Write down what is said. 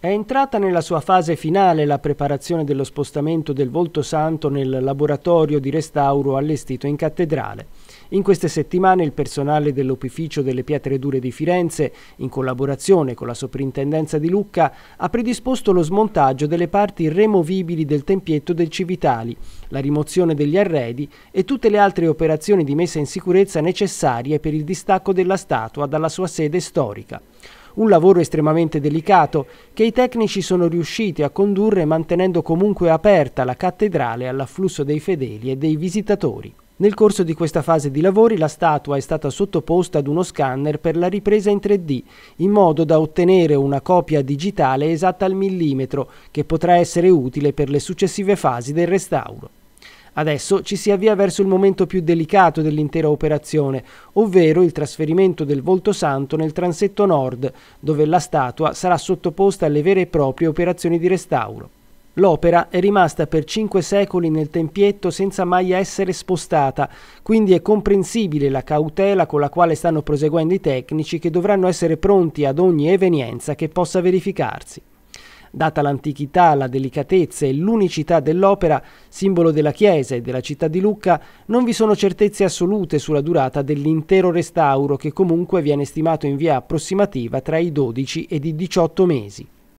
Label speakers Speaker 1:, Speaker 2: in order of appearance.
Speaker 1: È entrata nella sua fase finale la preparazione dello spostamento del volto santo nel laboratorio di restauro allestito in cattedrale. In queste settimane il personale dell'opificio delle pietre dure di Firenze, in collaborazione con la soprintendenza di Lucca, ha predisposto lo smontaggio delle parti removibili del tempietto del Civitali, la rimozione degli arredi e tutte le altre operazioni di messa in sicurezza necessarie per il distacco della statua dalla sua sede storica. Un lavoro estremamente delicato che i tecnici sono riusciti a condurre mantenendo comunque aperta la cattedrale all'afflusso dei fedeli e dei visitatori. Nel corso di questa fase di lavori la statua è stata sottoposta ad uno scanner per la ripresa in 3D, in modo da ottenere una copia digitale esatta al millimetro, che potrà essere utile per le successive fasi del restauro. Adesso ci si avvia verso il momento più delicato dell'intera operazione, ovvero il trasferimento del volto santo nel transetto nord, dove la statua sarà sottoposta alle vere e proprie operazioni di restauro. L'opera è rimasta per cinque secoli nel tempietto senza mai essere spostata, quindi è comprensibile la cautela con la quale stanno proseguendo i tecnici che dovranno essere pronti ad ogni evenienza che possa verificarsi data l'antichità, la delicatezza e l'unicità dell'opera, simbolo della chiesa e della città di Lucca, non vi sono certezze assolute sulla durata dell'intero restauro che comunque viene stimato in via approssimativa tra i 12 ed i 18 mesi.